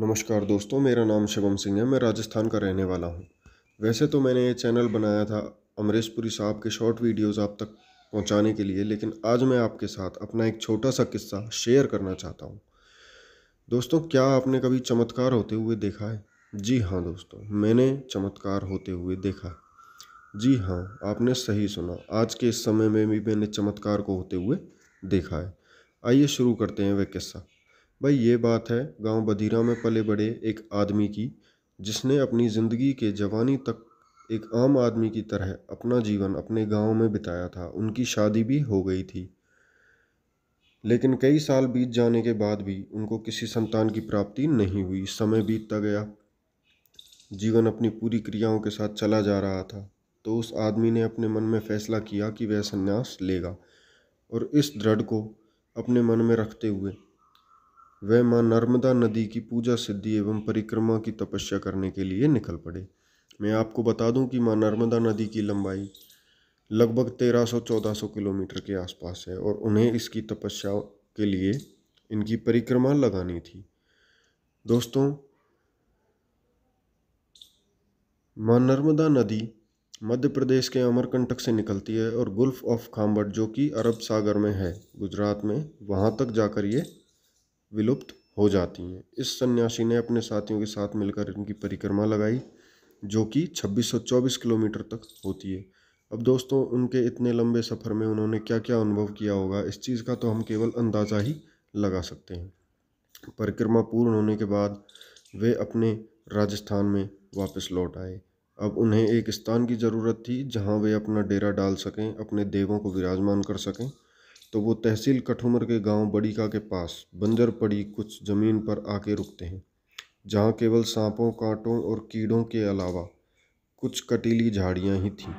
नमस्कार दोस्तों मेरा नाम शिवम सिंह है मैं राजस्थान का रहने वाला हूँ वैसे तो मैंने ये चैनल बनाया था अमरीश पुरी साहब के शॉर्ट वीडियोस आप तक पहुँचाने के लिए लेकिन आज मैं आपके साथ अपना एक छोटा सा किस्सा शेयर करना चाहता हूँ दोस्तों क्या आपने कभी चमत्कार होते हुए देखा है जी हाँ दोस्तों मैंने चमत्कार होते हुए देखा जी हाँ आपने सही सुना आज के इस समय में भी मैंने चमत्कार को होते हुए देखा है आइए शुरू करते हैं वह किस्सा भाई ये बात है गांव बदीरा में पले बड़े एक आदमी की जिसने अपनी ज़िंदगी के जवानी तक एक आम आदमी की तरह अपना जीवन अपने गांव में बिताया था उनकी शादी भी हो गई थी लेकिन कई साल बीत जाने के बाद भी उनको किसी संतान की प्राप्ति नहीं हुई समय बीतता गया जीवन अपनी पूरी क्रियाओं के साथ चला जा रहा था तो उस आदमी ने अपने मन में फैसला किया कि वह संन्यास लेगा और इस दृढ़ को अपने मन में रखते हुए वह माँ नर्मदा नदी की पूजा सिद्धि एवं परिक्रमा की तपस्या करने के लिए निकल पड़े मैं आपको बता दूं कि माँ नर्मदा नदी की लंबाई लगभग 1300-1400 किलोमीटर के आसपास है और उन्हें इसकी तपस्या के लिए इनकी परिक्रमा लगानी थी दोस्तों माँ नर्मदा नदी मध्य प्रदेश के अमरकंटक से निकलती है और गुल्फ ऑफ खाम्बट जो कि अरब सागर में है गुजरात में वहाँ तक जाकर ये विलुप्त हो जाती हैं इस सन्यासी ने अपने साथियों के साथ मिलकर इनकी परिक्रमा लगाई जो कि 2624 किलोमीटर तक होती है अब दोस्तों उनके इतने लंबे सफ़र में उन्होंने क्या क्या अनुभव किया होगा इस चीज़ का तो हम केवल अंदाज़ा ही लगा सकते हैं परिक्रमा पूर्ण होने के बाद वे अपने राजस्थान में वापस लौट आए अब उन्हें एक स्थान की ज़रूरत थी जहां वे अपना डेरा डाल सकें अपने देवों को विराजमान कर सकें तो वो तहसील कठूमर के गांव बड़ीका के पास बंजर पड़ी कुछ ज़मीन पर आके रुकते हैं जहां केवल सांपों कांटों और कीड़ों के अलावा कुछ कटीली झाड़ियां ही थीं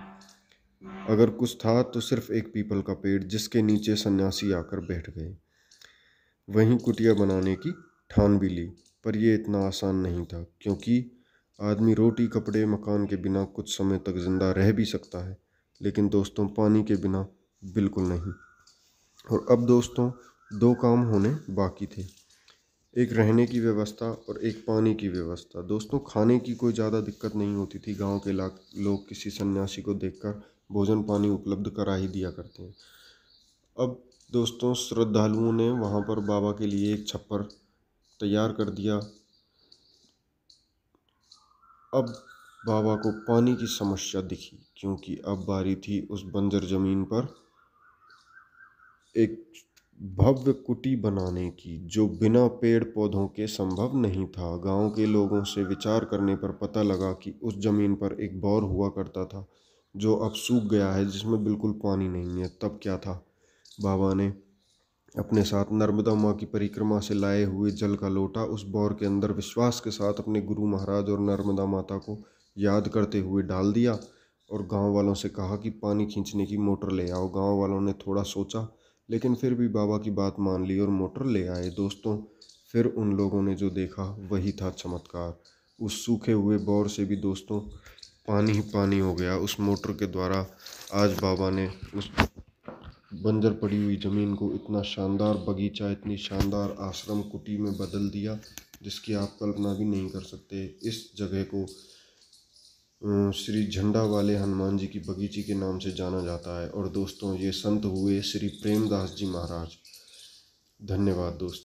अगर कुछ था तो सिर्फ एक पीपल का पेड़ जिसके नीचे सन्यासी आकर बैठ गए वहीं कुटिया बनाने की ठान भी ली पर यह इतना आसान नहीं था क्योंकि आदमी रोटी कपड़े मकान के बिना कुछ समय तक ज़िंदा रह भी सकता है लेकिन दोस्तों पानी के बिना बिल्कुल नहीं और अब दोस्तों दो काम होने बाकी थे एक रहने की व्यवस्था और एक पानी की व्यवस्था दोस्तों खाने की कोई ज़्यादा दिक्कत नहीं होती थी गांव के लोग किसी सन्यासी को देखकर भोजन पानी उपलब्ध करा ही दिया करते हैं अब दोस्तों श्रद्धालुओं ने वहाँ पर बाबा के लिए एक छप्पर तैयार कर दिया अब बाबा को पानी की समस्या दिखी क्योंकि अब बारी थी उस बंजर ज़मीन पर एक भव्य कुटी बनाने की जो बिना पेड़ पौधों के संभव नहीं था गांव के लोगों से विचार करने पर पता लगा कि उस जमीन पर एक बौर हुआ करता था जो अब सूख गया है जिसमें बिल्कुल पानी नहीं है तब क्या था बाबा ने अपने साथ नर्मदा माँ की परिक्रमा से लाए हुए जल का लोटा उस बौर के अंदर विश्वास के साथ अपने गुरु महाराज और नर्मदा माता को याद करते हुए डाल दिया और गांव वालों से कहा कि पानी खींचने की मोटर ले आओ गांव वालों ने थोड़ा सोचा लेकिन फिर भी बाबा की बात मान ली और मोटर ले आए दोस्तों फिर उन लोगों ने जो देखा वही था चमत्कार उस सूखे हुए बौर से भी दोस्तों पानी ही पानी हो गया उस मोटर के द्वारा आज बाबा ने उस बंजर पड़ी हुई ज़मीन को इतना शानदार बगीचा इतनी शानदार आश्रम कुटी में बदल दिया जिसकी आप कल्पना भी नहीं कर सकते इस जगह को अं, श्री झंडा वाले हनुमान जी की बगीची के नाम से जाना जाता है और दोस्तों ये संत हुए श्री प्रेमदास जी महाराज धन्यवाद दोस्तों